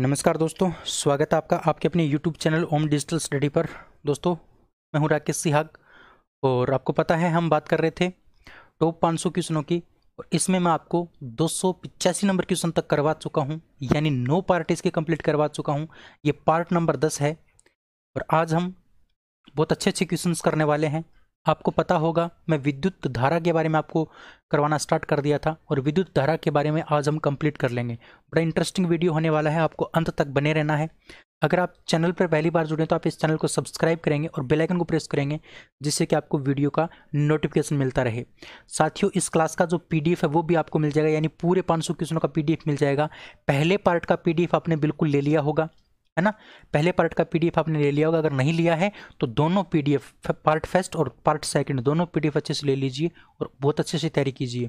नमस्कार दोस्तों स्वागत है आपका आपके अपने YouTube channel Om digital study पर दोस्तों मैं हूं राकेश सिहाग और आपको पता है हम बात कर रहे थे टॉप 500 क्वेश्चनों की और इसमें मैं आपको दो नंबर क्वेश्चन तक करवा चुका हूं यानी नौ पार्ट इसके कंप्लीट करवा चुका हूं ये पार्ट नंबर दस है और आज हम बहुत अच्छे अच्छे क्वेश्चन करने वाले हैं आपको पता होगा मैं विद्युत धारा के बारे में आपको करवाना स्टार्ट कर दिया था और विद्युत धारा के बारे में आज हम कंप्लीट कर लेंगे बड़ा इंटरेस्टिंग वीडियो होने वाला है आपको अंत तक बने रहना है अगर आप चैनल पर पहली बार जुड़े तो आप इस चैनल को सब्सक्राइब करेंगे और बेल आइकन को प्रेस करेंगे जिससे कि आपको वीडियो का नोटिफिकेशन मिलता रहे साथियों इस क्लास का जो पीडीएफ है वो भी आपको मिल जाएगा यानी पूरे 500 क्वेश्चनों का पीडीएफ मिल जाएगा पहले पार्ट का पीडीएफ आपने बिल्कुल ले लिया होगा है ना पहले पार्ट का पीडीएफ आपने ले लिया होगा अगर नहीं लिया है तो दोनों पीडीएफ पार्ट फर्स्ट और पार्ट सेकंड दोनों पीडीएफ अच्छे से ले लीजिए और बहुत अच्छे से तैयारी कीजिए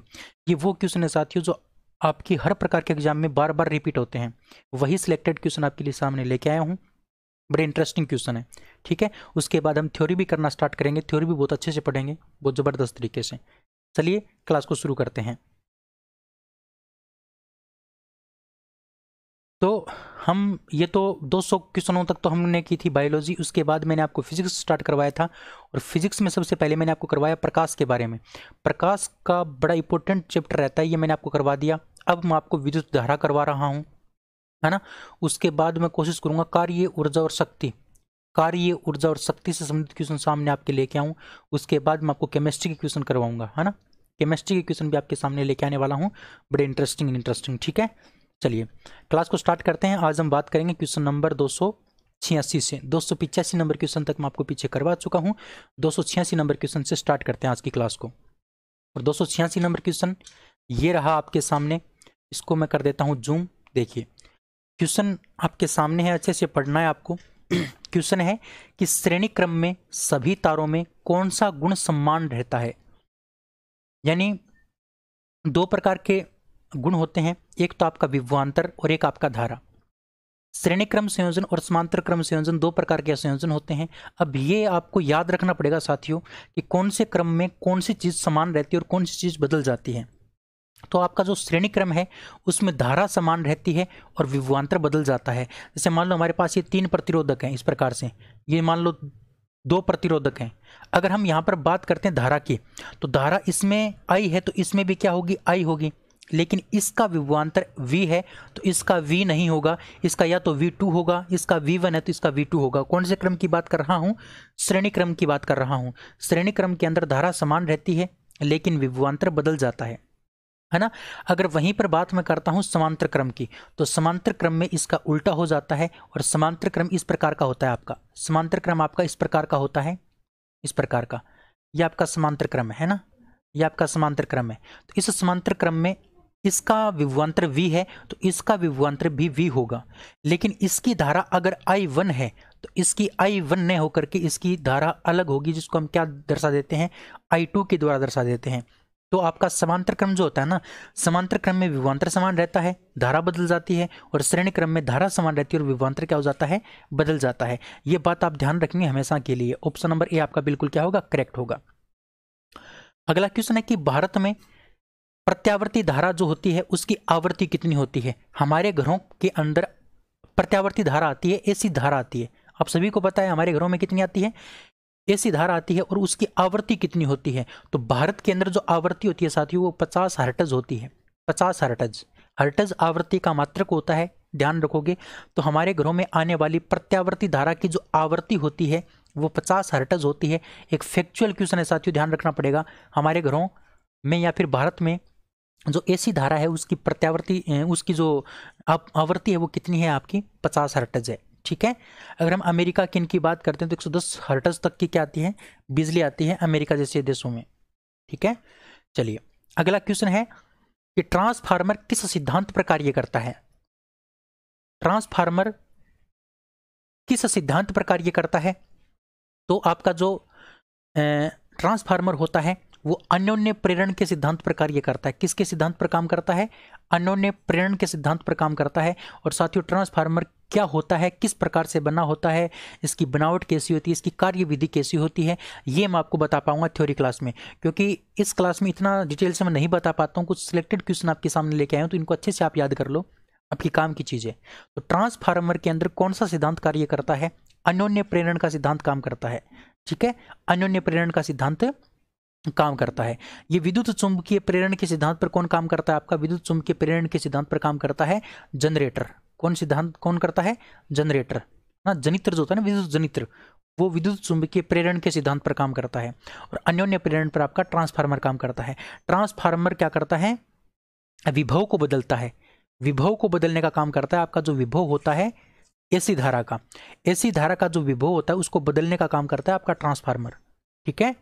ये वो क्वेश्चन है साथियों जो आपकी हर प्रकार के एग्जाम में बार बार रिपीट होते हैं वही सिलेक्टेड क्वेश्चन आपके लिए सामने लेके आया हूँ बड़े इंटरेस्टिंग क्वेश्चन है ठीक है उसके बाद हम थ्योरी भी करना स्टार्ट करेंगे थ्योरी भी बहुत अच्छे से पढ़ेंगे बहुत ज़बरदस्त तरीके से चलिए क्लास को शुरू करते हैं हम ये तो 200 क्वेश्चनों तक तो हमने की थी बायोलॉजी उसके बाद मैंने आपको फिजिक्स स्टार्ट करवाया था और फिजिक्स में सबसे पहले मैंने आपको करवाया प्रकाश के बारे में प्रकाश का बड़ा इंपॉर्टेंट चैप्टर रहता है ये मैंने आपको करवा दिया अब मैं आपको विद्युत धारा करवा रहा हूँ है ना उसके बाद मैं कोशिश करूँगा कार्य ऊर्जा और शक्ति कार्य ऊर्जा और शक्ति से संबंधित क्वेश्चन सामने आपके लेके आऊँ उसके बाद मैं आपको केमिस्ट्री के क्वेश्चन करवाऊँगा है ना केमिस्ट्री के क्वेश्चन भी आपके सामने लेके आने वाला हूँ बड़े इंटरेस्टिंग इंटरेस्टिंग ठीक है चलिए क्लास को स्टार्ट करते हैं आज हम बात करेंगे क्वेश्चन नंबर दो छियासी से दो सौ पिचासी नंबर क्वेश्चन तक मैं आपको पीछे करवा चुका हूँ दो सौ छियासी नंबर क्वेश्चन से स्टार्ट करते हैं आज की क्लास को और दो सौ छियासी नंबर क्वेश्चन ये रहा आपके सामने इसको मैं कर देता हूं जूम देखिए क्वेश्चन आपके सामने है अच्छे से पढ़ना है आपको क्वेश्चन है कि श्रेणी क्रम में सभी तारों में कौन सा गुण सम्मान रहता है यानी दो प्रकार के गुण होते हैं एक तो आपका विभवान्तर और एक आपका धारा श्रेणी क्रम संयोजन और समांतर क्रम संयोजन दो प्रकार के संयोजन होते हैं अब ये आपको याद रखना पड़ेगा साथियों कि कौन से क्रम में कौन सी चीज़ समान रहती है और कौन सी चीज़ बदल जाती है तो आपका जो श्रेणी क्रम है उसमें धारा समान रहती है और विभवान्तर बदल जाता है जैसे मान लो हमारे पास ये तीन प्रतिरोधक हैं इस प्रकार से ये मान लो दो प्रतिरोधक हैं अगर हम यहाँ पर बात करते हैं धारा की तो धारा इसमें आई है तो इसमें भी क्या होगी आई होगी लेकिन इसका विभवान्तर v है तो इसका v नहीं होगा इसका या तो v2 होगा इसका v1 है तो इसका v2 होगा कौन से क्रम की बात कर रहा हूँ श्रेणी क्रम की बात कर रहा हूँ श्रेणी क्रम के अंदर धारा समान रहती है लेकिन विभवान्तर बदल जाता है है ना अगर वहीं पर बात मैं करता हूँ समांतर क्रम की तो समांतर क्रम में इसका उल्टा हो जाता है और समांतर क्रम इस प्रकार का होता है आपका समांतर क्रम आपका इस प्रकार का होता है इस प्रकार का यह आपका समांतर क्रम है ना यह आपका समांतर क्रम है तो इस समांतर क्रम में इसका विभवांतर v है तो इसका विभवांतर भी v होगा लेकिन इसकी धारा अगर आई वन है तो इसकी आई वन न होकर के इसकी धारा अलग होगी जिसको हम क्या दर्शा देते हैं आई टू के द्वारा दर्शा देते हैं तो आपका समांतर क्रम जो होता है ना समांतर क्रम में विभवांतर समान रहता है धारा बदल जाती है और श्रेणी क्रम में धारा समान रहती है और विभवांतर क्या हो जाता है बदल जाता है ये बात आप ध्यान रखेंगे हमेशा के लिए ऑप्शन नंबर ए आपका बिल्कुल क्या होगा करेक्ट होगा अगला क्वेश्चन है कि भारत में प्रत्यावर्ती धारा जो होती है उसकी आवृत्ति कितनी होती है हमारे घरों के अंदर प्रत्यावर्ती धारा आती है एसी धारा आती है आप सभी को पता है हमारे घरों में कितनी आती है एसी धारा आती है और उसकी आवृत्ति कितनी होती है तो भारत के अंदर जो आवृत्ति होती है साथियों वो पचास हर्टज होती है पचास हर्टज हर्टज आवृत्ति का मात्रक होता है ध्यान रखोगे तो हमारे घरों में आने वाली प्रत्यावर्ती धारा की जो आवृत्ति होती है वो पचास हर्टज होती है एक फैक्चुअल क्वेश्चन है साथियों ध्यान रखना पड़ेगा हमारे घरों में या फिर भारत में जो एसी धारा है उसकी प्रत्यावर्ती उसकी जो आवृत्ति है वो कितनी है आपकी पचास हर्टज है ठीक है अगर हम अमेरिका किन की बात करते हैं तो 110 हर्टज तक की क्या आती है बिजली आती है अमेरिका जैसे देशों में ठीक है चलिए अगला क्वेश्चन है कि ट्रांसफार्मर किस सिद्धांत पर कार्य करता है ट्रांसफार्मर किस सिद्धांत पर कार्य करता है तो आपका जो ट्रांसफार्मर होता है वो अन्योन्य प्रेरण के सिद्धांत पर कार्य करता है किसके सिद्धांत पर काम करता है अन्योन्य प्रेरण के सिद्धांत पर काम करता है और साथियों ट्रांसफार्मर क्या होता है किस प्रकार से बना होता है इसकी बनावट कैसी होती है इसकी कार्य विधि कैसी होती है ये मैं आपको बता पाऊंगा थ्योरी क्लास में क्योंकि इस क्लास में इतना डिटेल से मैं नहीं बता पाता हूँ कुछ सिलेक्टेड क्वेश्चन आपके सामने लेके आए तो इनको अच्छे से आप याद कर लो आपकी काम की चीज़ है तो ट्रांसफार्मर के अंदर कौन सा सिद्धांत कार्य करता है अनोन्य प्रेरण का सिद्धांत काम करता है ठीक है अनोन्य प्रेरण का सिद्धांत काम करता है ये विद्युत चुंबकीय प्रेरण के सिद्धांत पर कौन काम करता है आपका विद्युत चुंबकीय प्रेरण के सिद्धांत पर काम करता है जनरेटर कौन सिद्धांत कौन करता है जनरेटर ना जनित्र जो होता है ना विद्युत जनित्र वो विद्युत चुंबकीय प्रेरण के सिद्धांत पर काम करता है और अन्योन्य प्रेरण पर आपका ट्रांसफार्मर काम करता है ट्रांसफार्मर क्या करता है विभव को बदलता है विभव को बदलने का काम करता है आपका जो विभव होता है एसी धारा का एसी धारा का जो विभव होता है उसको बदलने का काम करता है आपका ट्रांसफार्मर ठीक है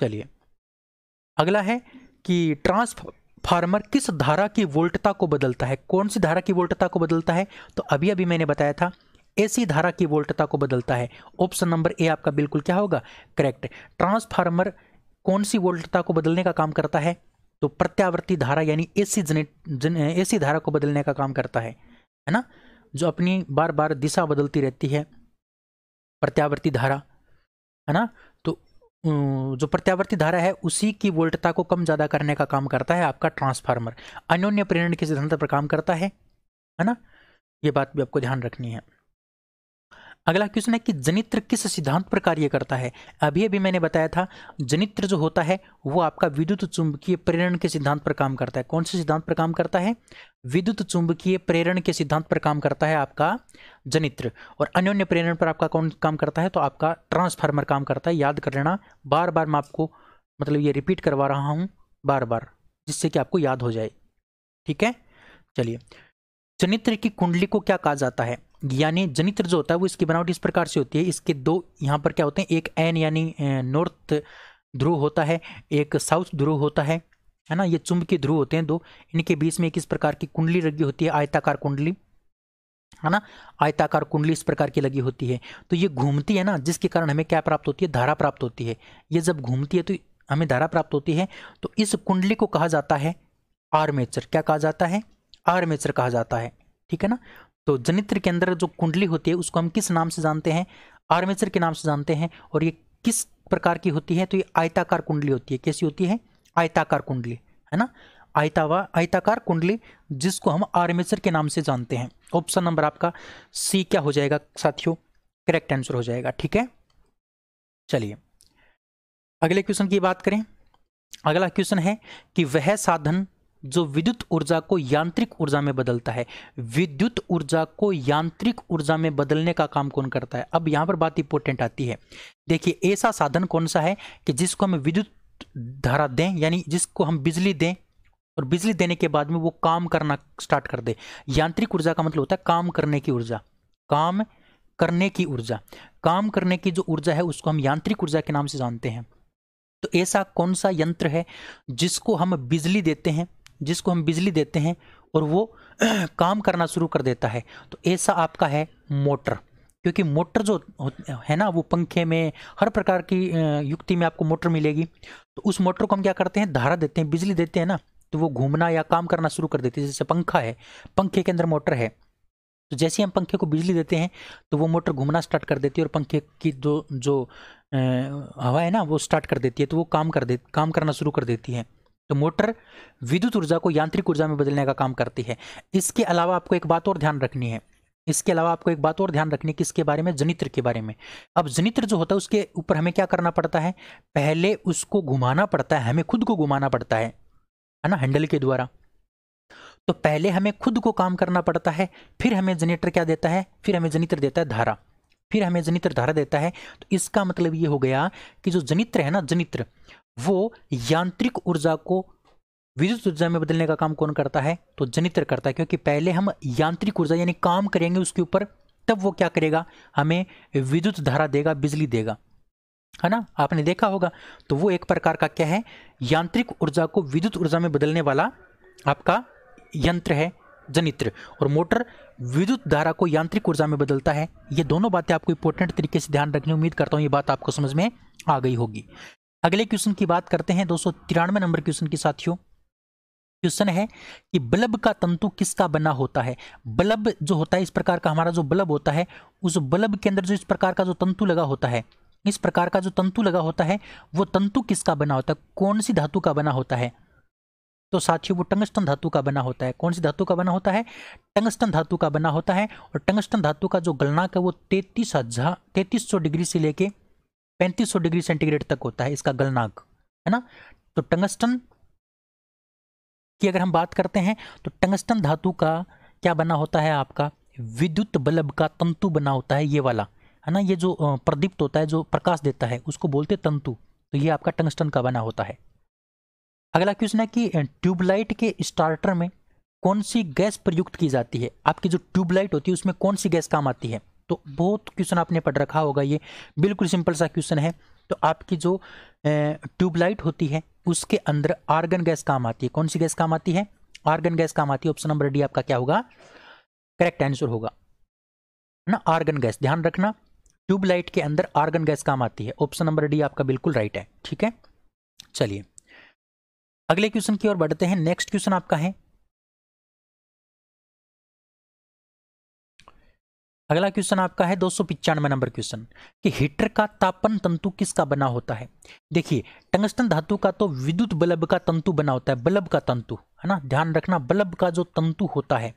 चलिए अगला है कि ट्रांसफार्मर किस धारा की वोल्टता को बदलता है कौन सी धारा की वोल्टता को बदलता है तो अभी अभी मैंने बताया था एसी धारा की वोल्टता को बदलता है ऑप्शन नंबर ए आपका बिल्कुल क्या होगा करेक्ट ट्रांसफार्मर कौन सी वोल्टता को बदलने का काम करता है तो प्रत्यावर्ती धारा यानी एसी जनरेट एसी धारा को बदलने का काम करता है है ना जो अपनी बार बार दिशा बदलती रहती है प्रत्यावर्ती धारा है ना जो प्रत्यावर्ती धारा है उसी की वोल्टता को कम ज़्यादा करने का काम करता है आपका ट्रांसफार्मर अन्योन्य प्रेरण के सिद्धांत पर काम करता है है ना ये बात भी आपको ध्यान रखनी है अगला क्वेश्चन है कि जनित्र किस सिद्धांत पर कार्य करता है अभी अभी मैंने बताया था जनित्र जो होता है वो आपका विद्युत चुंबकीय प्रेरण के सिद्धांत पर काम करता है कौन से सिद्धांत पर काम करता है विद्युत चुंबकीय प्रेरण के सिद्धांत पर काम करता है आपका जनित्र और अन्योन्य प्रेरण पर आपका कौन काम करता है तो आपका ट्रांसफार्मर काम करता है याद कर लेना बार बार मैं आपको मतलब ये रिपीट करवा रहा हूँ बार बार जिससे कि आपको याद हो जाए ठीक है चलिए जनित्र की कुंडली को क्या कहा जाता है यानी जनित्र जो होता है वो इसकी बनावट इस प्रकार से होती है इसके दो यहाँ पर क्या होते हैं एक एन यानी नॉर्थ ध्रुव होता है एक साउथ ध्रुव होता है है ना ये चुंबकीय ध्रुव होते हैं दो इनके बीच में एक इस प्रकार की कुंडली लगी होती है आयताकार कुंडली है ना आयताकार कुंडली इस प्रकार की लगी होती है तो ये घूमती है ना जिसके कारण हमें क्या प्राप्त होती है धारा प्राप्त होती है ये जब घूमती है तो हमें धारा प्राप्त होती है तो इस कुंडली को कहा जाता है आर्मेचर क्या कहा जाता है आर्मेचर कहा जाता है ठीक है ना तो जनित्र के अंदर जो कुंडली होती है उसको हम किस नाम से जानते हैं आर्मेचर के नाम से जानते हैं और ये किस प्रकार की होती है तो ये आयताकार कुंडली होती है कैसी होती है आयताकार कुंडली है ना आयतावा आयताकार कुंडली जिसको हम आर्मेचर के नाम से जानते हैं ऑप्शन नंबर आपका सी क्या हो जाएगा साथियों करेक्ट आंसर हो जाएगा ठीक है चलिए अगले क्वेश्चन की बात करें अगला क्वेश्चन है कि वह साधन जो विद्युत ऊर्जा को यांत्रिक ऊर्जा में बदलता है विद्युत ऊर्जा को यांत्रिक ऊर्जा में बदलने का काम कौन करता है अब यहां पर बात इंपोर्टेंट आती है देखिए ऐसा साधन कौन सा है कि जिसको हम विद्युत धारा दें यानी जिसको हम बिजली दें और बिजली देने के बाद में वो काम करना स्टार्ट कर दे यांत्रिक ऊर्जा का मतलब होता है काम करने की ऊर्जा काम करने की ऊर्जा काम करने की जो ऊर्जा है उसको हम यांत्रिक ऊर्जा के नाम से जानते हैं तो ऐसा कौन सा यंत्र है जिसको हम बिजली देते हैं जिसको हम बिजली देते हैं और वो काम करना शुरू कर देता है तो ऐसा आपका है मोटर क्योंकि मोटर जो है ना वो पंखे में हर प्रकार की युक्ति में आपको मोटर मिलेगी तो उस मोटर को हम क्या करते हैं धारा देते हैं बिजली देते हैं ना तो वो घूमना या काम करना शुरू कर देती है जैसे पंखा है पंखे के अंदर मोटर है तो जैसे हम पंखे को बिजली देते हैं तो वो मोटर घूमना स्टार्ट कर देती है और पंखे की जो जो हवा है ना वो स्टार्ट कर देती है तो वो काम कर दे काम करना शुरू कर देती है तो मोटर विद्युत ऊर्जा को यांत्रिक ऊर्जा में बदलने का काम करती है इसके अलावा आपको एक बात और ध्यान रखनी है इसके अलावा आपको एक बात और ध्यान रखनी है किसके बारे में जनित्र के बारे में अब जनित्र जो होता है उसके ऊपर हमें क्या करना पड़ता है पहले उसको घुमाना पड़ता है हमें खुद को घुमाना पड़ता है है ना हैंडल के द्वारा तो पहले हमें खुद को काम करना पड़ता है फिर हमें जनित्र क्या देता है फिर हमें जनित्र देता है धारा फिर हमें जनित्र धारा देता है तो इसका मतलब ये हो गया कि जो जनित्र है ना जनित्र वो यांत्रिक ऊर्जा को विद्युत ऊर्जा में बदलने का काम कौन करता है तो जनित्र करता है क्योंकि पहले हम यांत्रिक ऊर्जा यानी काम करेंगे उसके ऊपर तब वो क्या करेगा हमें विद्युत धारा देगा बिजली देगा है ना आपने देखा होगा तो वो एक प्रकार का क्या है यांत्रिक ऊर्जा को विद्युत ऊर्जा में बदलने वाला आपका यंत्र है जनित्र और मोटर विद्युत धारा को यांत्रिक ऊर्जा में बदलता है ये दोनों बातें आपको इंपॉर्टेंट तरीके से ध्यान रखनी उम्मीद करता हूँ ये बात आपको समझ में आ गई होगी अगले क्वेश्चन की बात करते हैं दो नंबर क्वेश्चन की साथियों क्वेश्चन है कि बल्ब का तंतु किसका बना होता है बल्ब जो होता है इस प्रकार का हमारा जो बल्ब होता है उस बल्ब के अंदर जो इस प्रकार का जो तंतु लगा होता है इस प्रकार का जो तंतु लगा होता है वो तंतु किसका बना होता है कौन सी धातु का बना होता है तो साथियों वो टंगस्टन धातु का बना होता है कौन सी धातु का बना होता है टंगस्टन धातु का बना होता है और टंगस्टन धातु का जो गलनाक है वो तैतीस हजार तैतीस सौ डिग्री से लेके 3500 डिग्री सेंटीग्रेड तक होता है इसका गलनाक है ना तो टंगस्टन की अगर हम बात करते हैं तो टंगस्टन धातु का क्या बना होता है आपका विद्युत बल्ब का तंतु बना होता है ये वाला है ना ये जो प्रदीप्त होता है जो प्रकाश देता है उसको बोलते तंतु तो ये आपका टंगस्टन का बना होता है अगला क्वेश्चन है कि ट्यूबलाइट के स्टार्टर में कौन सी गैस प्रयुक्त की जाती है आपकी जो ट्यूबलाइट होती है उसमें कौन सी गैस काम आती है तो बहुत क्वेश्चन आपने पढ़ रखा होगा ये बिल्कुल सिंपल सा क्वेश्चन है तो आपकी जो ट्यूबलाइट होती है उसके अंदर आर्गन गैस काम आती है कौन सी गैस काम आती है आर्गन गैस काम आती है ऑप्शन नंबर डी आपका क्या होगा करेक्ट आंसर होगा ना आर्गन गैस ध्यान रखना ट्यूबलाइट के अंदर आर्गन गैस काम आती है ऑप्शन नंबर डी आपका बिल्कुल राइट है ठीक है चलिए अगले क्वेश्चन की ओर बढ़ते हैं नेक्स्ट क्वेश्चन आपका है अगला क्वेश्चन आपका है दो नंबर क्वेश्चन कि हीटर का तापन तंतु किसका बना होता है देखिए टंगस्टन धातु का तो विद्युत बल्ब का तंतु बना होता है बल्ब का तंतु है ना ध्यान रखना बल्ब का जो तंतु होता है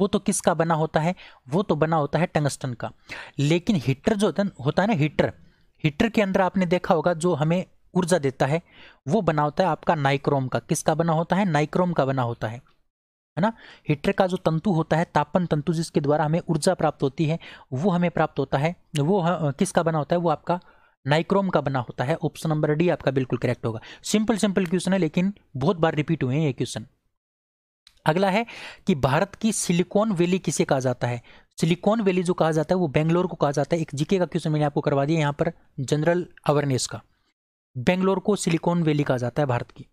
वो तो किसका बना होता है वो तो बना होता है टंगस्टन का लेकिन हीटर जो होता है ना हीटर हीटर के अंदर आपने देखा होगा जो हमें ऊर्जा देता है वो बना होता है आपका नाइक्रोम का किसका बना होता है नाइक्रोम का बना होता है है ना हीटर का जो तंतु होता है तापन तंतु जिसके द्वारा हमें ऊर्जा प्राप्त होती है वो हमें प्राप्त होता है वो किसका बना होता है वो आपका नाइक्रोम का बना होता है ऑप्शन नंबर डी आपका बिल्कुल करेक्ट होगा सिंपल सिंपल क्वेश्चन है लेकिन बहुत बार रिपीट हुए हैं ये क्वेश्चन अगला है कि भारत की सिलिकॉन वैली किसे कहा जाता है सिलिकॉन वैली जो कहा जाता है वो बेंगलोर को कहा जाता है एक जीके का क्वेश्चन मैंने आपको करवा दिया यहाँ पर जनरल अवेयरनेस का बेंगलोर को सिलिकॉन वैली कहा जाता है भारत की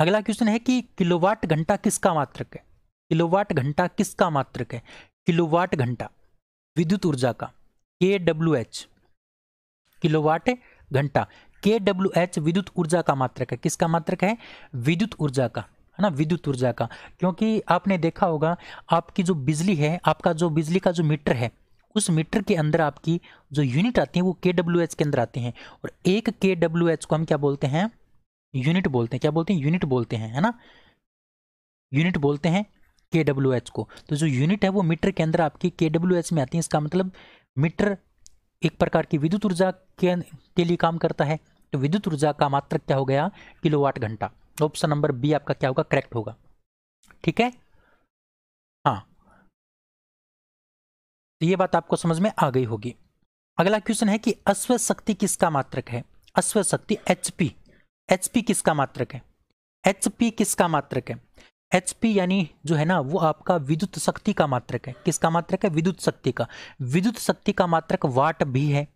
अगला क्वेश्चन है कि किलोवाट घंटा किसका मात्रक है किलोवाट घंटा किसका मात्रक है किलोवाट घंटा विद्युत ऊर्जा का के डब्ल्यू एच किलोवाट घंटा के डब्ल्यू एच विद्युत ऊर्जा का मात्रक है किसका मात्रक है विद्युत ऊर्जा का है ना विद्युत ऊर्जा का क्योंकि आपने देखा होगा आपकी जो बिजली है आपका जो बिजली का जो मीटर है उस मीटर के अंदर आपकी जो यूनिट आती है वो के डब्ल्यू एच के अंदर आते हैं और एक के डब्ल्यू एच को हम क्या बोलते हैं यूनिट बोलते हैं क्या बोलते हैं यूनिट बोलते हैं है ना यूनिट बोलते हैं के डब्ल्यू एच को तो जो यूनिट है वो मीटर के अंदर आपकी के डब्ल्यू एच में आती है इसका मतलब मीटर एक प्रकार की विद्युत ऊर्जा के, के लिए काम करता है तो विद्युत ऊर्जा का मात्र क्या हो गया किलोवाट घंटा ऑप्शन नंबर बी आपका क्या होगा करेक्ट होगा ठीक है हाँ तो ये बात आपको समझ में आ गई होगी अगला क्वेश्चन है कि अश्व शक्ति किसका मात्रक है अश्व शक्ति एचपी एचपी किसका मात्रक है एचपी किसका मात्रक है एचपी यानी जो है ना वो आपका विद्युत शक्ति का मात्रक है किसका मात्रक है विद्युत शक्ति का विद्युत शक्ति का मात्रक वाट भी है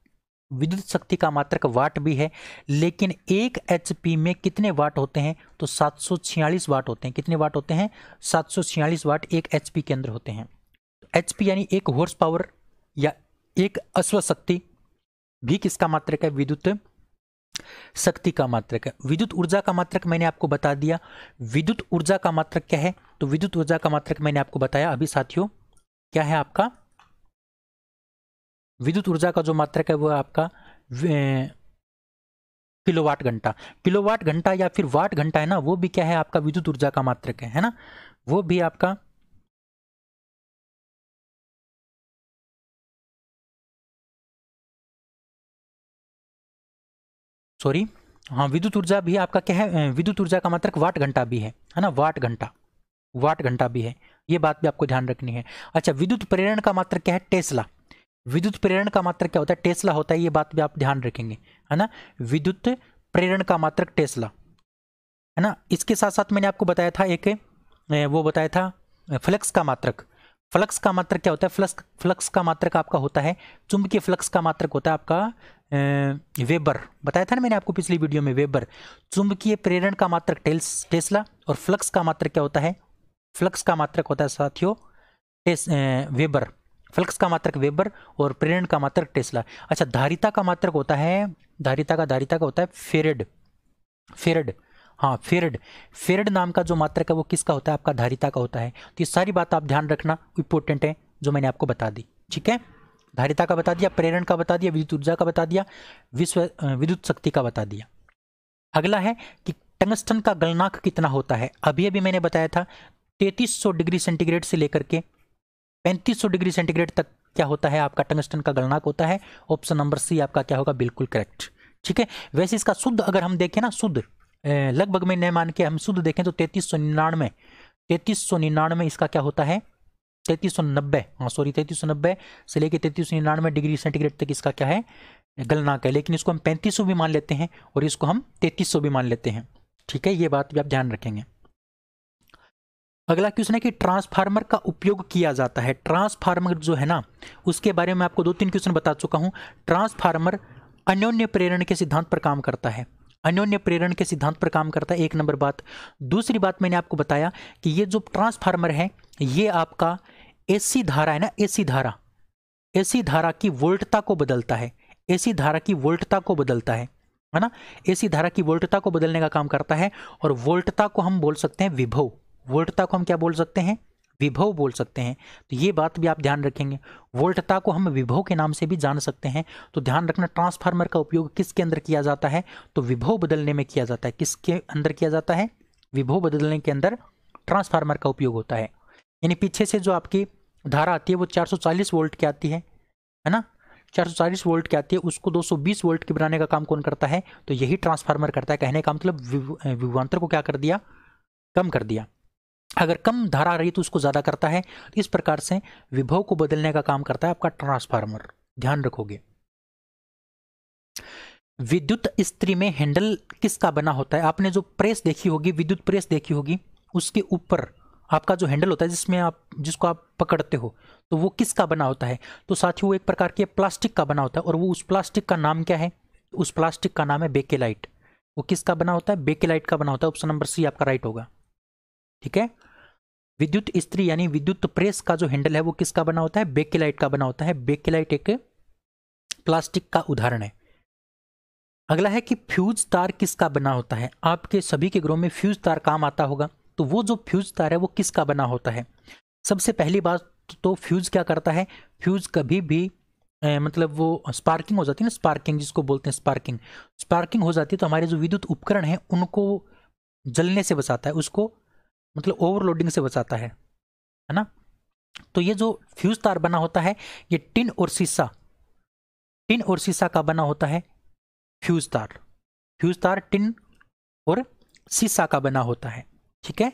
विद्युत शक्ति का मात्रक वाट भी है लेकिन एक एचपी में कितने वाट होते हैं तो 746 वाट होते हैं कितने वाट होते हैं 746 वाट एक एचपी के अंदर होते हैं एचपी यानी एक हॉर्स पावर या एक अश्व शक्ति भी किसका मात्रक है विद्युत शक्ति का मात्रक है विद्युत ऊर्जा का मात्रक मैंने आपको बता दिया विद्युत ऊर्जा का मात्रक क्या है तो विद्युत ऊर्जा का मात्रक मैंने आपको बताया अभी साथियों क्या है आपका विद्युत ऊर्जा का जो मात्रक है वो आपका किलोवाट घंटा किलोवाट घंटा या फिर वाट घंटा है ना वो भी क्या है आपका विद्युत ऊर्जा का मात्रक है है ना वो भी आपका सॉरी हाँ विद्युत ऊर्जा भी आपका क्या है विद्युत ऊर्जा का मात्रक वाट घंटा भी है है ना वाट घंटा वाट घंटा भी है ये बात भी आपको ध्यान रखनी है अच्छा विद्युत प्रेरण का मात्र क्या है टेस्ला विद्युत प्रेरण का मात्र क्या होता है टेस्ला होता है ये बात भी आप ध्यान रखेंगे है ना विद्युत प्रेरण का मात्र टेस्ला है ना इसके साथ साथ मैंने आपको बताया था एक वो बताया था फ्लक्स का मात्रक फ्लक्स का मात्रक क्या होता है फ्लक्स फ्लक्स का मात्रक आपका होता है चुंबकीय फ्लक्स का मात्रक होता है आपका वेबर बताया था ना मैंने आपको पिछली वीडियो में वेबर चुंबकीय प्रेरण का मात्रक टेल्स टेस्ला और फ्लक्स का मात्रक क्या होता है फ्लक्स का मात्रक होता है साथियों टेस वेबर फ्लक्स का मात्रक वेबर और प्रेरण का मात्रक टेस्ला अच्छा धारिता का मात्रक होता है धारिता का धारिता का होता है फेरेड फेरेड हाँ फेरेड फेरेड नाम का जो मात्रक है वो किसका होता है आपका धारिता का होता है तो ये सारी बात आप ध्यान रखना इंपॉर्टेंट है जो मैंने आपको बता दी ठीक है धारिता का बता दिया प्रेरण का बता दिया विद्युत ऊर्जा का बता दिया विश्व विद्युत शक्ति का बता दिया अगला है कि टंगस्टन का गलनाक कितना होता है अभी अभी मैंने बताया था 3300 डिग्री सेंटीग्रेड से लेकर के 3500 डिग्री सेंटीग्रेड तक क्या होता है आपका टंगस्टन का गलनाक होता है ऑप्शन नंबर सी आपका क्या होगा बिल्कुल करेक्ट ठीक है वैसे इसका शुद्ध अगर हम देखें ना शुद्ध लगभग में न मान के हम शुद्ध देखें तो तैतीस सौ निन्यानवे तैंतीस सौ निन्यानवे इसका क्या होता है तैतीस सौ नब्बे हाँ सॉरी तैतीस सौ नब्बे से लेकर तैतीस सौ निन्यानवे डिग्री सेंटीग्रेड तक इसका क्या है गलनाक है लेकिन इसको हम पैंतीस सौ भी मान लेते हैं और इसको हम तैतीस सौ भी मान लेते हैं ठीक है ये बात भी आप ध्यान रखेंगे अगला क्वेश्चन है कि ट्रांसफार्मर का उपयोग किया जाता है ट्रांसफार्मर जो है ना उसके बारे में आपको दो तीन क्वेश्चन बता चुका हूँ ट्रांसफार्मर अन्योन्य प्रेरण के सिद्धांत पर काम करता है अन्योन्य प्रेरण के सिद्धांत पर काम करता है एक नंबर बात दूसरी बात मैंने आपको बताया कि ये जो ट्रांसफार्मर है ये आपका एसी धारा है ना एसी धारा एसी धारा की वोल्टता को बदलता है एसी धारा की वोल्टता को बदलता है है ना एसी धारा की वोल्टता को बदलने का काम करता है और वोल्टता को हम बोल सकते हैं विभव वोल्टता को हम क्या बोल सकते हैं विभव बोल सकते हैं तो ये बात भी आप ध्यान रखेंगे वोल्टता को हम विभव के नाम से भी जान सकते हैं तो ध्यान रखना ट्रांसफार्मर का उपयोग किसके अंदर किया जाता है तो विभव बदलने में किया जाता है किसके अंदर किया जाता है विभव बदलने के अंदर ट्रांसफार्मर का उपयोग होता है यानी पीछे से जो आपकी धारा आती है वो 440 वोल्ट की आती है है ना 440 वोल्ट की आती है उसको 220 वोल्ट की बनाने का काम कौन करता है तो यही ट्रांसफार्मर करता है कहने का मतलब विभवान्तर को क्या कर दिया कम कर दिया अगर कम धारा रही तो उसको ज़्यादा करता है तो इस प्रकार से विभव को बदलने का काम करता है आपका ट्रांसफार्मर ध्यान रखोगे विद्युत स्त्री में हैंडल किसका बना होता है आपने जो प्रेस देखी होगी विद्युत प्रेस देखी होगी उसके ऊपर आपका जो हैंडल होता है जिसमें आप जिसको आप पकड़ते हो तो वो किसका बना होता है तो साथ ही वो एक प्रकार के प्लास्टिक का बना होता है और वो उस प्लास्टिक का नाम क्या है उस प्लास्टिक का नाम है बेकेलाइट वो किसका बना होता है बेकेलाइट का बना होता है ऑप्शन नंबर सी आपका राइट होगा ठीक है विद्युत स्त्री यानी विद्युत प्रेस का जो हैंडल है वो किसका बना होता है बेकेलाइट का बना होता है बेकेलाइट एक प्लास्टिक का उदाहरण है अगला है कि फ्यूज तार किसका बना होता है आपके सभी के ग्रोह में फ्यूज तार काम आता होगा तो वो जो फ्यूज तार है वो किसका बना होता है सबसे पहली बात तो फ्यूज क्या करता है फ्यूज कभी भी ए, मतलब वो स्पार्किंग हो जाती है ना स्पार्किंग जिसको बोलते हैं स्पार्किंग स्पार्किंग हो जाती है तो हमारे जो विद्युत उपकरण है उनको जलने से बचाता है उसको मतलब ओवरलोडिंग से बचाता है है ना तो ये जो फ्यूज तार बना होता है ये टिन और सीसा टिन और सीसा का बना होता है फ्यूज तार फ्यूज तार टिन और सीसा का बना होता है ठीक है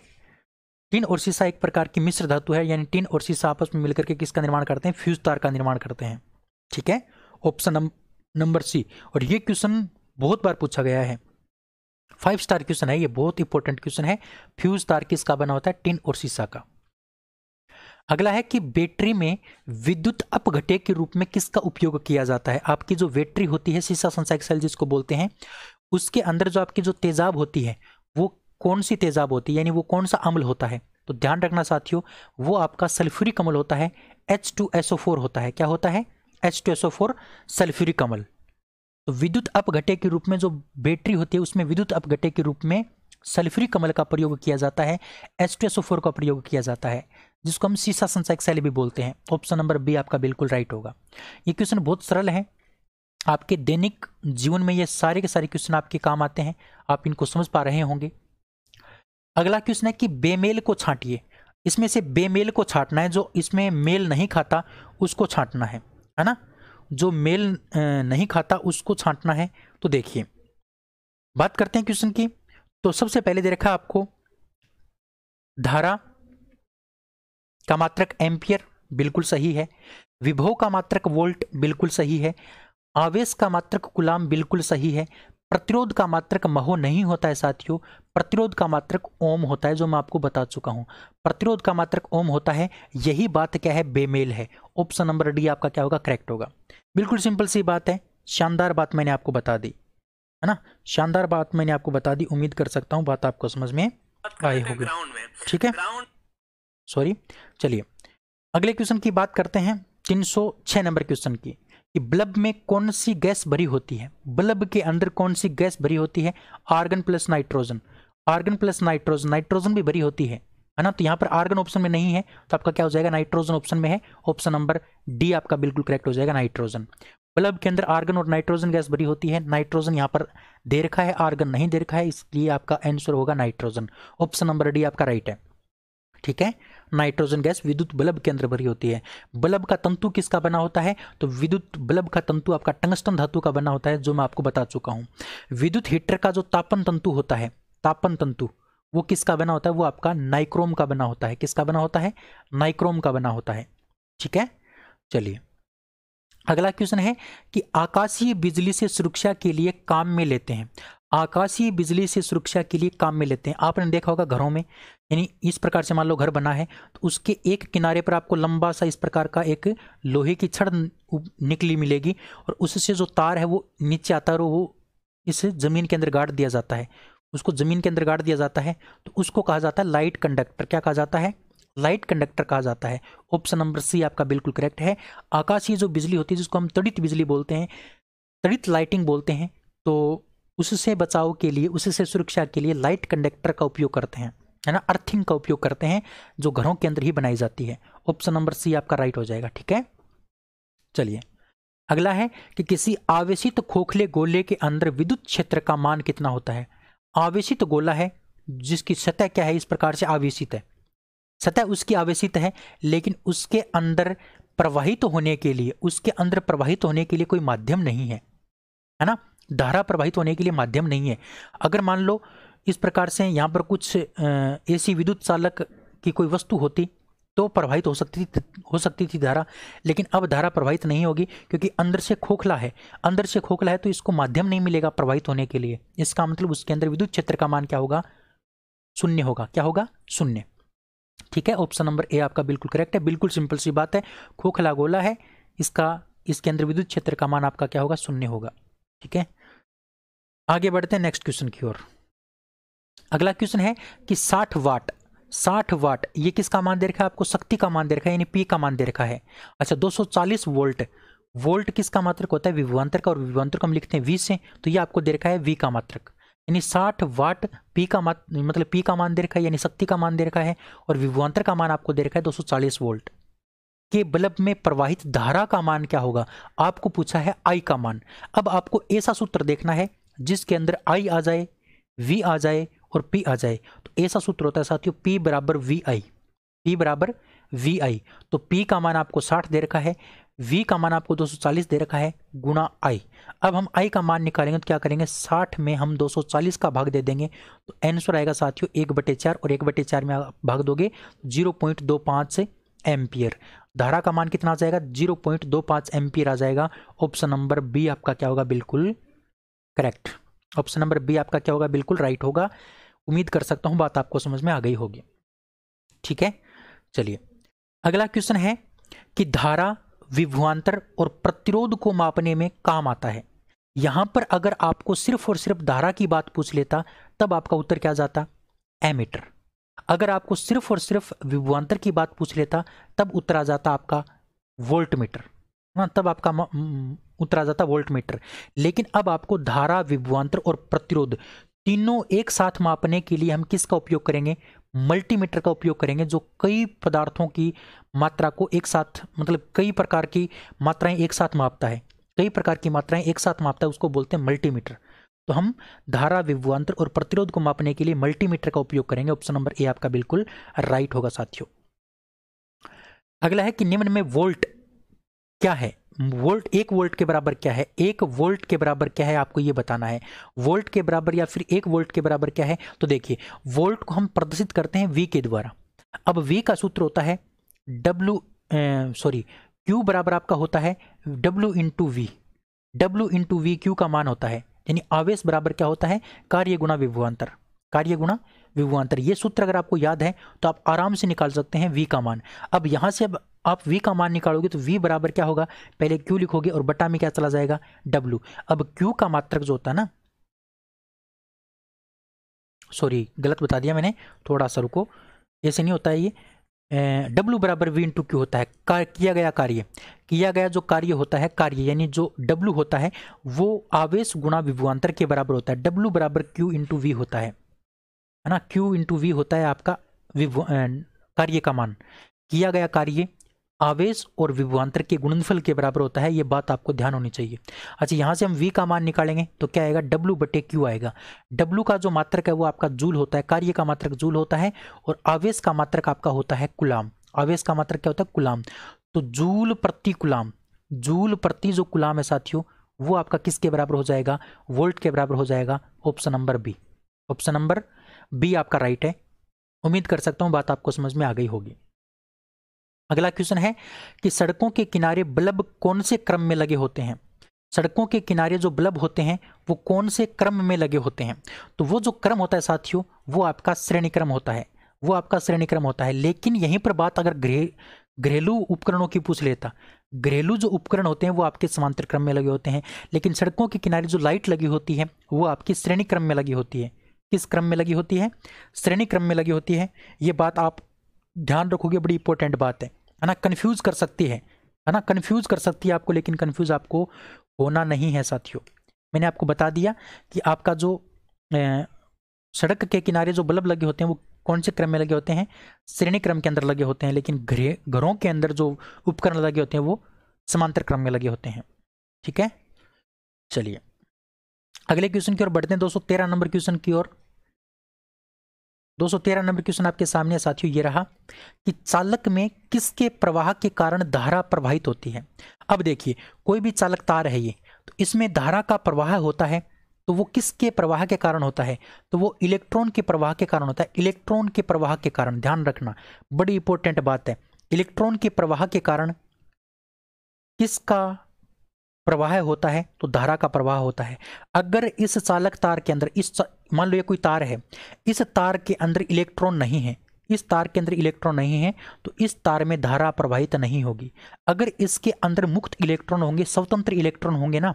टिन और सीसा एक प्रकार की मिश्र धातु है यानी टिन और सीसा आपस में मिलकर के किसका निर्माण करते हैं फ्यूज तार का निर्माण करते हैं ठीक है ऑप्शन नंबर सी और ये क्वेश्चन बहुत बार पूछा गया है फाइव स्टार क्वेश्चन है ये बहुत इंपॉर्टेंट क्वेश्चन है फ्यूज तार किसका बना होता है टिन और सीसा का अगला है कि बैटरी में विद्युत अपघटे के रूप में किसका उपयोग किया जाता है आपकी जो बैटरी होती है सीसा संसाइक सेल जिसको बोलते हैं उसके अंदर जो आपकी जो तेजाब होती है कौन सी तेज़ाब होती है यानी वो कौन सा अम्ल होता है तो ध्यान रखना साथियों वो आपका सल्फ्यूरिक अम्ल होता है H two S O four होता है क्या होता है H two S O four sulphuric अम्ल तो विद्युत अपघटे के रूप में जो बैटरी होती है उसमें विद्युत अपघटे के रूप में सल्फ्यूरिक कमल का प्रयोग किया जाता है H two S O four का प्रयोग किया जाता है जिसको हम सीसा संसाइक भी बोलते हैं ऑप्शन नंबर बी आपका बिल्कुल राइट होगा ये क्वेश्चन बहुत सरल है आपके दैनिक जीवन में ये सारे के सारे क्वेश्चन आपके काम आते हैं आप इनको समझ पा रहे होंगे अगला क्वेश्चन है कि बेमेल को छांटिए इसमें से बेमेल को छांटना है जो इसमें मेल नहीं खाता उसको छांटना है है ना जो मेल नहीं खाता उसको छांटना है तो देखिए बात करते हैं क्वेश्चन की तो सबसे पहले दे रखा आपको धारा का मात्रक एम्पियर बिल्कुल सही है विभव का मात्रक वोल्ट बिल्कुल सही है आवेश का मात्रक गुलाम बिल्कुल सही है प्रतिरोध का मात्रक महो नहीं होता है साथियों प्रतिरोध का मात्रक ओम होता है जो मैं आपको बता चुका हूं प्रतिरोध का मात्रक ओम होता है यही बात क्या है बेमेल है ऑप्शन नंबर डी आपका क्या होगा करेक्ट होगा बिल्कुल सिंपल सी बात है शानदार बात मैंने आपको बता दी है ना शानदार बात मैंने आपको बता दी उम्मीद कर सकता हूं बात आपको समझ में आई होगी ठीक है सॉरी चलिए अगले क्वेश्चन की बात करते हैं तीन नंबर क्वेश्चन की कि ब्लब में कौन सी गैस भरी होती है ब्लब के अंदर कौन सी गैस भरी होती है argon plus nitrogen argon plus nitrogen nitrogen भी भरी होती है है ना तो यहाँ पर आर्गन ऑप्शन में नहीं है तो आपका क्या हो जाएगा नाइट्रोजन ऑप्शन में है ऑप्शन नंबर डी आपका बिल्कुल करेक्ट हो जाएगा नाइट्रोजन बल्ब के अंदर आर्गन और नाइट्रोजन गैस भरी होती है नाइट्रोजन यहाँ पर दे रखा है आर्गन नहीं दे रखा है इसलिए आपका आंसर होगा नाइट्रोजन ऑप्शन नंबर डी आपका राइट है ठीक है नाइट्रोजन गैस विद्युत बल्ब के अंदर भरी होती है बल्ब का तंतु किसका बना होता है तो विद्युत बल्ब का तंतु आपका टंगस्टन धातु का बना होता है जो मैं आपको बता चुका हूँ विद्युत हीटर का जो तापन तंतु होता है तापन तंतु वो किसका बना होता है वो आपका नाइक्रोम का बना होता है किसका बना होता है नाइक्रोम का बना होता है ठीक है चलिए अगला क्वेश्चन है कि आकाशीय बिजली से सुरक्षा के लिए काम में लेते हैं आकाशीय बिजली से सुरक्षा के लिए काम में लेते हैं आपने देखा होगा घरों में यानी इस प्रकार से मान लो घर बना है तो उसके एक किनारे पर आपको लंबा सा इस प्रकार का एक लोहे की छड़ निकली मिलेगी और उससे जो तार है वो नीचे आता है वो इस ज़मीन के अंदर गाड़ दिया जाता है उसको ज़मीन के अंदर गाड़ दिया जाता है तो उसको कहा जाता है लाइट कंडक्टर क्या कहा जाता है लाइट कंडक्टर कहा जाता है ऑप्शन नंबर सी आपका बिल्कुल करेक्ट है आकाशीय जो बिजली होती है जिसको हम तड़ित बिजली बोलते हैं तड़ित लाइटिंग बोलते हैं तो उससे बचाव के लिए उससे सुरक्षा के लिए लाइट कंडक्टर का उपयोग करते हैं है ना अर्थिंग का उपयोग करते हैं जो घरों के अंदर ही बनाई जाती है ऑप्शन नंबर सी आपका राइट हो जाएगा ठीक है चलिए अगला है कि किसी आवेशित खोखले गोले के अंदर विद्युत क्षेत्र का मान कितना होता है आवेशित गोला है जिसकी सतह क्या है इस प्रकार से आवेशित है सतह उसकी आवेशित है लेकिन उसके अंदर प्रवाहित होने के लिए उसके अंदर प्रवाहित होने के लिए कोई माध्यम नहीं है है ना धारा प्रवाहित होने के लिए माध्यम नहीं है अगर मान लो इस प्रकार से यहाँ पर कुछ ऐसी विद्युत चालक की कोई वस्तु होती तो प्रवाहित हो सकती थी हो सकती थी धारा लेकिन अब धारा प्रवाहित नहीं होगी क्योंकि अंदर से खोखला है अंदर से खोखला है तो इसको माध्यम नहीं मिलेगा प्रवाहित होने के लिए इसका मतलब उसके अंदर विद्युत क्षेत्र का मान क्या होगा शून्य होगा क्या होगा शून्य ठीक है ऑप्शन नंबर ए आपका बिल्कुल करेक्ट है बिल्कुल सिंपल सी बात है खोखला गोला है इसका इसके अंदर विद्युत क्षेत्र का मान आपका क्या होगा शून्य होगा ठीक है आगे बढ़ते हैं नेक्स्ट क्वेश्चन की ओर अगला क्वेश्चन है कि 60 वाट 60 वाट ये किसका मान दे रखा है आपको शक्ति का मान दे रखा है यानी पी का मान दे रखा है अच्छा 240 वोल्ट वोल्ट किसका मात्रक होता है विभवांतर का और विभवांतर विभवांतरक हम लिखते हैं वी से तो ये आपको दे रखा है वी का मात्रक यानी 60 वाट पी का मात मतलब पी का मान दे रखा है यानी शक्ति का मान दे रखा है और विभवांतर का मान आपको दे रखा है 240 वोल्ट के बल्ब में प्रवाहित धारा का मान क्या होगा आपको पूछा है आई का मान अब आपको ऐसा सूत्र देखना है जिसके अंदर आई आ जाए वी आ जाए और पी आ जाए तो ऐसा सूत्र होता है साथियों पी बराबर वी आई पी बराबर वी आई तो पी का मान आपको साठ दे रखा है वी का मान आपको 240 दे रखा है गुणा आई अब हम आई का मान निकालेंगे तो क्या करेंगे 60 में हम 240 का भाग दे देंगे तो आंसर आएगा साथियों एक बटे चार और एक बटे चार में भाग दोगे जीरो पॉइंट दो पाँच से एम्पियर धारा का मान कितना आ जाएगा जीरो पॉइंट दो पांच एम्पियर आ जाएगा ऑप्शन नंबर बी आपका क्या होगा बिल्कुल करेक्ट ऑप्शन नंबर बी आपका क्या होगा बिल्कुल राइट होगा उम्मीद कर सकता हूं बात आपको समझ में आ गई होगी ठीक है चलिए अगला क्वेश्चन है कि धारा विभवान्तर और प्रतिरोध को मापने में काम आता है यहां पर अगर आपको सिर्फ और सिर्फ धारा की बात पूछ लेता तब आपका उत्तर क्या जाता एमीटर अगर आपको सिर्फ और सिर्फ विभवान्तर की बात पूछ लेता तब उत्तर आ जाता आपका वोल्ट मीटर हाँ तब आपका उत्तर आ जाता वोल्ट मीटर लेकिन अब आपको धारा विभवान्तर और प्रतिरोध तीनों एक साथ मापने के लिए हम किसका उपयोग करेंगे मल्टीमीटर का उपयोग करेंगे जो कई पदार्थों की मात्रा को एक साथ मतलब कई प्रकार की मात्राएं एक साथ मापता है कई प्रकार की मात्राएं एक साथ मापता है उसको बोलते हैं मल्टीमीटर तो हम धारा विभवांतर और प्रतिरोध को मापने के लिए मल्टीमीटर का उपयोग करेंगे ऑप्शन नंबर ए आपका बिल्कुल राइट होगा साथियों अगला है कि निम्न में वोल्ट क्या है वोल्ट एक वोल्ट के बराबर क्या है एक वोल्ट के बराबर क्या है आपको यह बताना है वोल्ट के बराबर या फिर एक वोल्ट के बराबर क्या है तो देखिए वोल्ट को हम प्रदर्शित करते हैं वी के द्वारा अब वी का सूत्र होता है डब्ल्यू सॉरी क्यू बराबर आपका होता है W into V W into V Q का मान होता है यानी आवेश बराबर क्या होता है कार्य गुणा विभुआंतर कार्य गुणा विभुआंतर ये सूत्र अगर आपको याद है तो आप आराम से निकाल सकते हैं वी का मान अब यहाँ से अब आप वी का मान निकालोगे तो वी बराबर क्या होगा पहले क्यू लिखोगे और बटा में क्या चला जाएगा डब्ल्यू अब क्यू का मात्रक जो होता है ना सॉरी गलत बता दिया मैंने थोड़ा सा रुको ऐसे नहीं होता है ये डब्ल्यू बराबर वी इंटू क्यू होता है कार्य किया गया कार्य किया गया जो कार्य होता है कार्य यानी जो W होता है वो आवेश गुणा विभुआंतर के बराबर होता है W बराबर क्यू इंटू वी होता है है ना क्यू इंटू वी होता है आपका विभु कार्य का मान किया गया कार्य आवेश और विभवान्तर के गुणनफल के बराबर होता है ये बात आपको ध्यान होनी चाहिए अच्छा यहाँ से हम वी का मान निकालेंगे तो क्या आएगा डब्लू बटे क्यू आएगा डब्लू का जो मात्रक है वो आपका जूल होता है कार्य का मात्रक जूल होता है और आवेश का मात्रक आपका होता है कुलाम आवेश का मात्रक क्या होता है कुलाम तो जूल प्रति कुलाम जूल प्रति जो कुलाम है साथियों वो आपका किसके बराबर हो जाएगा वोल्ट के बराबर हो जाएगा option number B option number B आपका राइट है उम्मीद कर सकता हूँ बात आपको समझ में आ गई होगी अगला क्वेश्चन है कि सड़कों के किनारे बल्ब कौन से क्रम में लगे होते हैं सड़कों के किनारे जो बल्ब होते हैं वो कौन से क्रम में लगे होते हैं तो वो जो क्रम होता है साथियों वो आपका श्रेणीक्रम होता है वो आपका श्रेणीक्रम होता है लेकिन यहीं पर बात अगर गृह घरेलू उपकरणों की पूछ लेता घरेलू जो उपकरण होते हैं वो आपके समांतर क्रम में लगे होते हैं लेकिन सड़कों के किनारे जो लाइट लगी होती है वो आपकी श्रेणी क्रम में लगी होती है किस क्रम में लगी होती है श्रेणी क्रम में लगी होती है ये बात आप ध्यान रखोगे बड़ी इंपॉर्टेंट बात है है ना कन्फ्यूज़ कर सकती है है ना कन्फ्यूज़ कर सकती है आपको लेकिन कन्फ्यूज़ आपको होना नहीं है साथियों मैंने आपको बता दिया कि आपका जो ए, सड़क के किनारे जो बल्ब लगे होते हैं वो कौन से क्रम में लगे होते हैं श्रेणी क्रम के अंदर लगे होते हैं लेकिन घरे घरों के अंदर जो उपकरण लगे होते हैं वो समांतर क्रम में लगे होते हैं ठीक है चलिए अगले क्वेश्चन की ओर बढ़ते हैं दोस्तों तेरह नंबर क्वेश्चन की ओर 213 नंबर क्वेश्चन आपके सामने साथियों ये रहा कि चालक में किसके प्रवाह के कारण धारा प्रवाहित होती है अब देखिए कोई भी चालक तार है ये तो इसमें धारा का प्रवाह होता है तो वो किसके प्रवाह के कारण होता है तो वो इलेक्ट्रॉन के प्रवाह के कारण होता है इलेक्ट्रॉन के प्रवाह के कारण ध्यान रखना बड़ी इंपॉर्टेंट बात है इलेक्ट्रॉन के प्रवाह के कारण किसका प्रवाह होता है तो धारा का प्रवाह होता है अगर इस चालक तार के अंदर इस मान लो ये कोई तार है इस तार के अंदर इलेक्ट्रॉन नहीं है इस तार के अंदर इलेक्ट्रॉन नहीं है तो इस तार में धारा प्रवाहित नहीं होगी अगर इसके अंदर मुक्त इलेक्ट्रॉन होंगे स्वतंत्र इलेक्ट्रॉन होंगे ना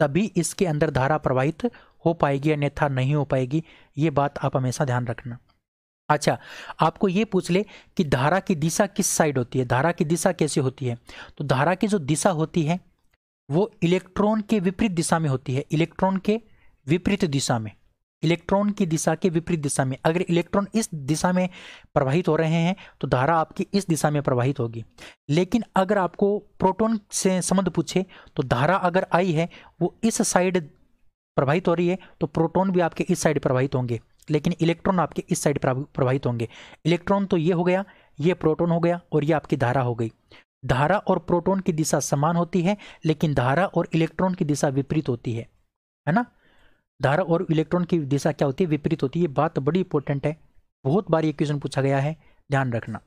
तभी इसके अंदर धारा प्रवाहित हो पाएगी अन्यथा नहीं हो पाएगी ये बात आप हमेशा ध्यान रखना अच्छा आपको ये पूछ ले कि धारा की दिशा किस साइड होती है धारा की दिशा कैसे होती है तो धारा की जो दिशा होती है वो इलेक्ट्रॉन के विपरीत दिशा में होती है इलेक्ट्रॉन के विपरीत दिशा में इलेक्ट्रॉन की दिशा के विपरीत दिशा में अगर इलेक्ट्रॉन इस दिशा में प्रवाहित हो रहे हैं तो धारा आपकी इस दिशा में प्रवाहित होगी लेकिन अगर आपको प्रोटॉन से संबंध पूछे तो धारा अगर आई है वो इस साइड प्रवाहित हो रही है तो प्रोटॉन भी आपके इस साइड प्रवाहित होंगे लेकिन इलेक्ट्रॉन आपके इस साइड प्रवाहित होंगे इलेक्ट्रॉन तो ये हो गया ये प्रोटोन हो गया और ये आपकी धारा हो गई धारा और प्रोटोन की दिशा समान होती है लेकिन धारा और इलेक्ट्रॉन की दिशा विपरीत होती है है ना धारा और इलेक्ट्रॉन की दिशा क्या होती है विपरीत होती है ये बात बड़ी इंपॉर्टेंट है बहुत बार ये क्वेश्चन पूछा गया है ध्यान रखना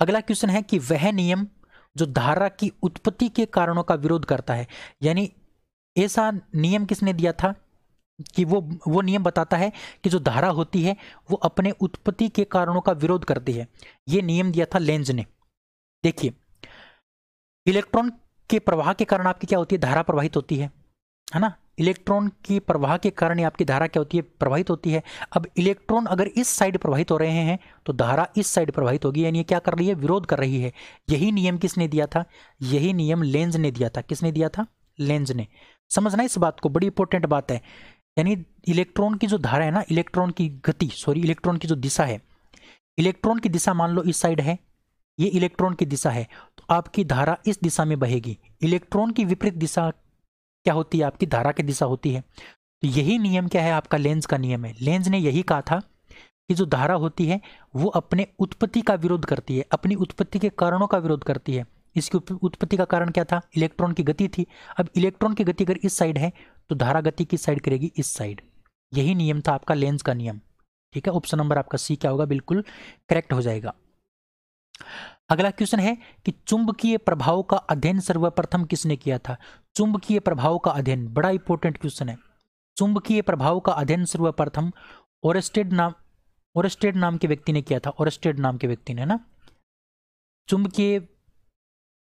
अगला क्वेश्चन है कि वह नियम जो धारा की उत्पत्ति के कारणों का विरोध करता है यानी ऐसा नियम किसने दिया था कि वो वो नियम बताता है कि जो धारा होती है वो अपने उत्पत्ति के कारणों का विरोध करती है ये नियम दिया था लेंज ने देखिए इलेक्ट्रॉन के प्रवाह के कारण आपकी क्या होती है धारा प्रवाहित होती है है ना इलेक्ट्रॉन के प्रवाह के कारण आपकी धारा क्या होती है प्रवाहित होती है अब इलेक्ट्रॉन अगर इस साइड प्रवाहित हो रहे हैं तो धारा इस साइड प्रवाहित होगी यानी क्या कर रही है विरोध कर रही है यही नियम किसने दिया था यही नियम लेंज ने दिया था किसने दिया था लेंज ने समझना इस बात को बड़ी इंपॉर्टेंट बात है यानी इलेक्ट्रॉन की जो धारा है ना इलेक्ट्रॉन की गति सॉरी इलेक्ट्रॉन की जो दिशा है इलेक्ट्रॉन की दिशा मान लो इस साइड है ये इलेक्ट्रॉन की दिशा है तो आपकी धारा इस दिशा में बहेगी इलेक्ट्रॉन की विपरीत दिशा क्या होती है आपकी धारा की दिशा होती है तो यही नियम क्या है आपका लेंस का नियम है लेंस ने यही कहा था कि जो धारा होती है वो अपने उत्पत्ति का विरोध करती है अपनी उत्पत्ति के कारणों का विरोध करती है इसकी उत्पत्ति का कारण क्या था इलेक्ट्रॉन की गति थी अब इलेक्ट्रॉन की गति अगर इस साइड है तो धारा गति किस साइड करेगी इस साइड यही नियम था आपका लेंस का नियम ठीक है ऑप्शन नंबर आपका सी क्या होगा बिल्कुल करेक्ट हो जाएगा अगला क्वेश्चन है कि चुंबकीय प्रभाव का अध्ययन सर्वप्रथम किसने किया था चुंबकीय प्रभाव का अध्ययन बड़ा इंपॉर्टेंट क्वेश्चन है चुंबकीय प्रभाव का अध्ययन सर्वप्रथम ओरेस्टेड नाम ओरेस्टेड नाम के व्यक्ति ने किया था ओरेस्टेड नाम के व्यक्ति ने ना चुंबकीय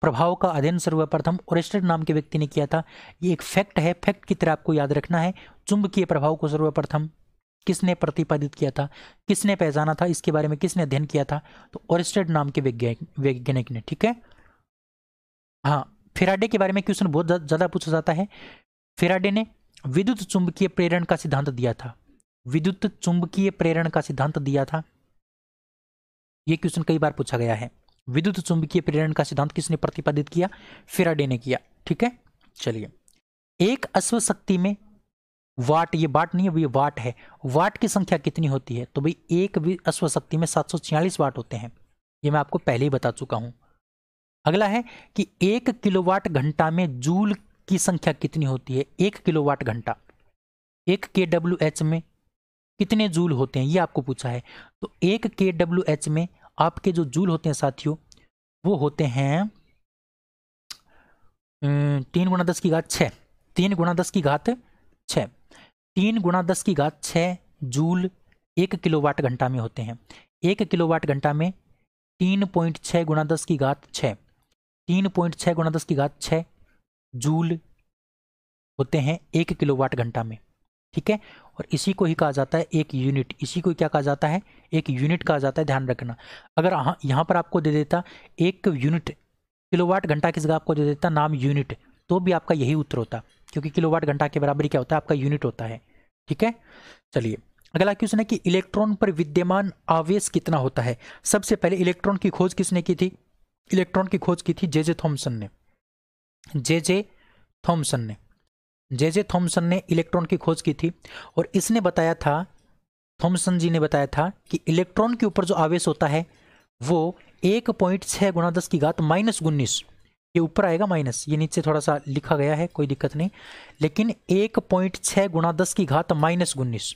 प्रभाव का अध्ययन सर्वप्रथम ओरेस्टेड नाम के व्यक्ति ने किया था ये एक फैक्ट है फैक्ट की तरह आपको याद रखना है चुंबकीय प्रभाव को सर्वप्रथम किसने प्रतिपादित किया था किसने पहचाना था इसके बारे में किसने अध्ययन किया था तो ओरिस्टेड नाम के वैज्ञानिक ने ठीक है हाँ फिराडे के बारे में क्वेश्चन बहुत ज़्यादा पूछा जाता है फिराडे ने विद्युत चुंबकीय प्रेरण का सिद्धांत दिया था विद्युत चुंबकीय प्रेरण का सिद्धांत दिया था यह क्वेश्चन कई बार पूछा गया है विद्युत चुंबकीय प्रेरण का सिद्धांत किसने प्रतिपादित किया फिराडे ने किया ठीक है चलिए एक अश्वशक्ति में वाट ये वाट नहीं है ये वाट है वाट की संख्या कितनी होती है तो भाई एक भी अश्वशक्ति में सात वाट होते हैं ये मैं आपको पहले ही बता चुका हूं अगला है कि एक किलोवाट घंटा में जूल की संख्या कितनी होती है एक किलोवाट घंटा एक के डब्ल्यू एच में कितने जूल होते हैं ये आपको पूछा है तो एक के डब्ल्यू एच में आपके जो जूल होते हैं साथियों वो होते हैं तीन गुणा दस की घात छ तीन गुणा दस की घात छः तीन गुणा दस की घात छः जूल एक किलोवाट घंटा में होते हैं एक किलोवाट घंटा में तीन पॉइंट छः गुणा दस की घात छः तीन पॉइंट छः गुणा दस की घात छः जूल होते हैं एक किलोवाट घंटा में ठीक है और इसी को ही कहा जाता है एक यूनिट इसी को क्या कहा जाता है एक यूनिट कहा जाता है ध्यान रखना अगर यहाँ पर आपको दे देता एक यूनिट किलोवाट घंटा किस आपको दे देता नाम यूनिट तो भी आपका यही उत्तर होता क्योंकि किलोवाट घंटा के बराबर क्या होता है आपका यूनिट होता है ठीक है चलिए अगला क्वेश्चन है कि इलेक्ट्रॉन पर विद्यमान आवेश कितना होता है सबसे पहले इलेक्ट्रॉन की खोज किसने की थी इलेक्ट्रॉन की खोज की थी जे जे थॉम्सन ने जे जे थॉम्सन ने जे जे थॉम्सन ने इलेक्ट्रॉन की खोज की थी और इसने बताया था थॉम्सन जी ने बताया था कि इलेक्ट्रॉन के ऊपर जो आवेश होता है वो एक पॉइंट छः गुणा दस की घात माइनस उन्नीस ये ऊपर आएगा माइनस ये नीचे थोड़ा सा लिखा गया है कोई दिक्कत नहीं लेकिन एक पॉइंट छः गुणा दस की घात माइनस उन्नीस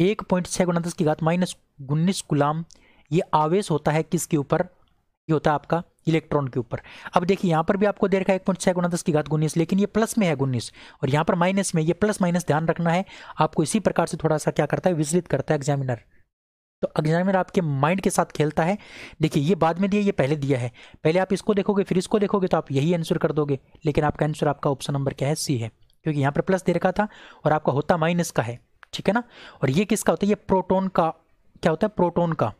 एक पॉइंट छः गुणा दस की घात माइनस उन्नीस गुलाम ये आवेश होता है किसके ऊपर ये होता है आपका इलेक्ट्रॉन के ऊपर अब देखिए यहाँ पर भी आपको दे रखा है एक पॉइंट छः गुणा दस की घात उन्नीस लेकिन ये प्लस में है उन्नीस और यहाँ पर माइनस में ये प्लस माइनस ध्यान रखना है आपको इसी प्रकार से थोड़ा सा क्या करता है विचलित करता है एग्जामिनर तो एग्जामिनर आपके माइंड के साथ खेलता है देखिए ये बाद में दिया ये पहले दिया है पहले आप इसको देखोगे फिर इसको देखोगे तो आप यही आंसर कर दोगे लेकिन आपका आंसर आपका ऑप्शन नंबर क्या है सी है क्योंकि यहाँ पर प्लस दे रखा था और आपका होता माइनस का है ठीक है ना और ये किसका होता है ये प्रोटोन का क्या होता है प्रोटोन का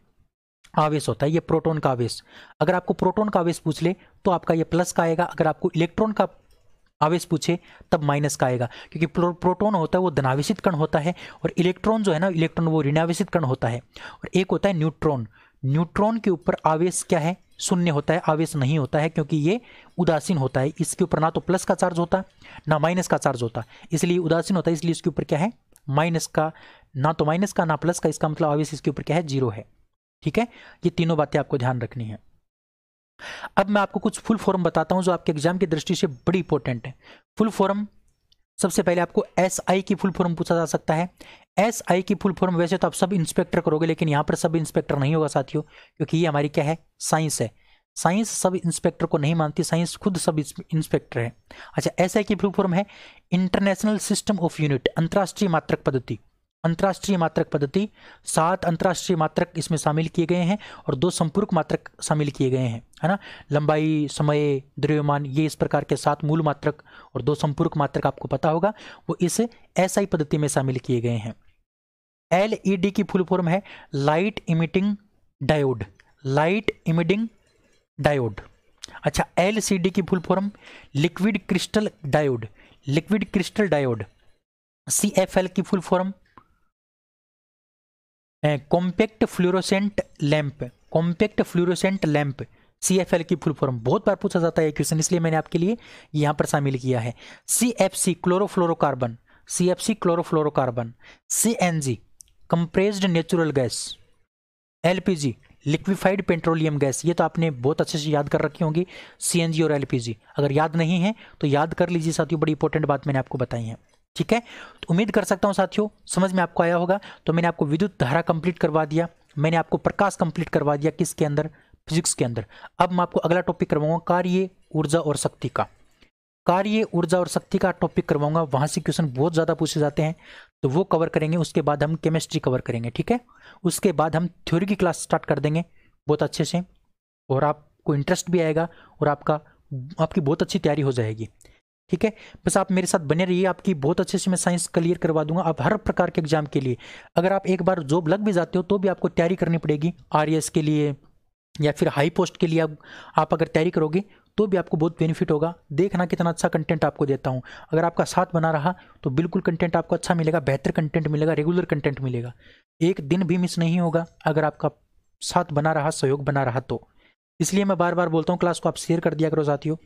आवेश होता है ये प्रोटोन का आवेश अगर आपको प्रोटोन का आवेश पूछ ले तो आपका ये प्लस का आएगा अगर आपको इलेक्ट्रॉन का आवेश पूछे तब माइनस का आएगा क्योंकि प्रो, प्रोटोन होता है वो धनावेशित कण होता है और इलेक्ट्रॉन जो है ना इलेक्ट्रॉन वो ऋणावेशित कण होता है और एक होता है न्यूट्रॉन न्यूट्रॉन के ऊपर आवेश क्या है शून्य होता है आवेश नहीं होता है क्योंकि ये उदासीन होता है इसके ऊपर ना तो प्लस का चार्ज होता ना माइनस का चार्ज होता इसलिए उदासीन होता है इसलिए इसके ऊपर क्या है माइनस का ना तो माइनस का ना प्लस का इसका मतलब आवेश इसके ऊपर क्या है जीरो है ठीक है ये तीनों बातें आपको ध्यान रखनी है अब मैं आपको कुछ फुल फॉर्म बताता हूँ जो आपके एग्जाम की दृष्टि से बड़ी इंपॉर्टेंट है फुल फॉर्म सबसे पहले आपको एस आई की फुल फॉर्म पूछा जा सकता है एस आई की फुल फॉर्म वैसे तो आप सब इंस्पेक्टर करोगे लेकिन यहाँ पर सब इंस्पेक्टर नहीं होगा साथियों क्योंकि ये हमारी क्या है साइंस है साइंस सब इंस्पेक्टर को नहीं मानती साइंस खुद सब इंस्पेक्टर है अच्छा एस आई की फुल फॉर्म है इंटरनेशनल सिस्टम ऑफ यूनिट अंतर्राष्ट्रीय मात्रक पद्धति अंतर्राष्ट्रीय मात्रक पद्धति सात अंतर्राष्ट्रीय मात्रक इसमें शामिल किए गए हैं और दो संपूर्क मात्रक शामिल किए गए हैं है ना लंबाई समय द्रव्यमान ये इस प्रकार के सात मूल मात्रक और दो संपूर्क मात्रक आपको पता होगा वो इस एस आई पद्धति में शामिल किए गए हैं एल ई डी की फुल फॉर्म है light emitting diode light emitting diode अच्छा एल सी डी की full form liquid crystal diode liquid crystal diode C F L की full form compact fluorescent lamp compact fluorescent lamp C F L की full form बहुत बार पूछा जाता है question इसलिए मैंने आपके लिए यहाँ पर शामिल किया है C F C chlorofluorocarbon C F C chlorofluorocarbon C N G compressed natural gas L P G liquefied petroleum gas ये तो आपने बहुत अच्छे से याद कर रखी होंगी सी एन जी और एल पी जी अगर याद नहीं है तो याद कर लीजिए साथियों बड़ी इंपॉर्टेंट बात मैंने आपको बताई है ठीक है तो उम्मीद कर सकता हूँ साथियों समझ में आपको आया होगा तो मैंने आपको विद्युत धारा कंप्लीट करवा दिया मैंने आपको प्रकाश कंप्लीट करवा दिया किसके अंदर फिजिक्स के अंदर अब मैं आपको अगला टॉपिक करवाऊंगा कार्य ऊर्जा और शक्ति का कार्य ऊर्जा और शक्ति का टॉपिक करवाऊंगा वहाँ से क्वेश्चन बहुत ज़्यादा पूछे जाते हैं तो वो कवर करेंगे उसके बाद हम केमिस्ट्री कवर करेंगे ठीक है उसके बाद हम थ्योरी की क्लास स्टार्ट कर देंगे बहुत अच्छे से और आपको इंटरेस्ट भी आएगा और आपका आपकी बहुत अच्छी तैयारी हो जाएगी ठीक है बस आप मेरे साथ बने रहिए आपकी बहुत अच्छे से मैं साइंस क्लियर करवा दूंगा आप हर प्रकार के एग्जाम के लिए अगर आप एक बार जॉब लग भी जाते हो तो भी आपको तैयारी करनी पड़ेगी आर e के लिए या फिर हाई पोस्ट के लिए आप, आप अगर तैयारी करोगे तो भी आपको बहुत बेनिफिट होगा देखना कितना अच्छा कंटेंट आपको देता हूँ अगर आपका साथ बना रहा तो बिल्कुल कंटेंट आपको अच्छा मिलेगा बेहतर कंटेंट मिलेगा रेगुलर कंटेंट मिलेगा एक दिन भी मिस नहीं होगा अगर आपका साथ बना रहा सहयोग बना रहा तो इसलिए मैं बार बार बोलता हूँ क्लास को आप शेयर कर दिया करो साथियों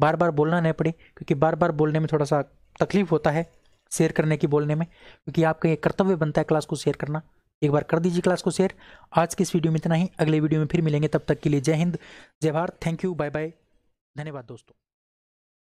बार बार बोलना नहीं पड़े क्योंकि बार बार बोलने में थोड़ा सा तकलीफ होता है शेयर करने की बोलने में क्योंकि आपका ये कर्तव्य बनता है क्लास को शेयर करना एक बार कर दीजिए क्लास को शेयर आज की इस वीडियो में इतना ही अगले वीडियो में फिर मिलेंगे तब तक के लिए जय हिंद जय Bharat thank you bye bye धन्यवाद दोस्तों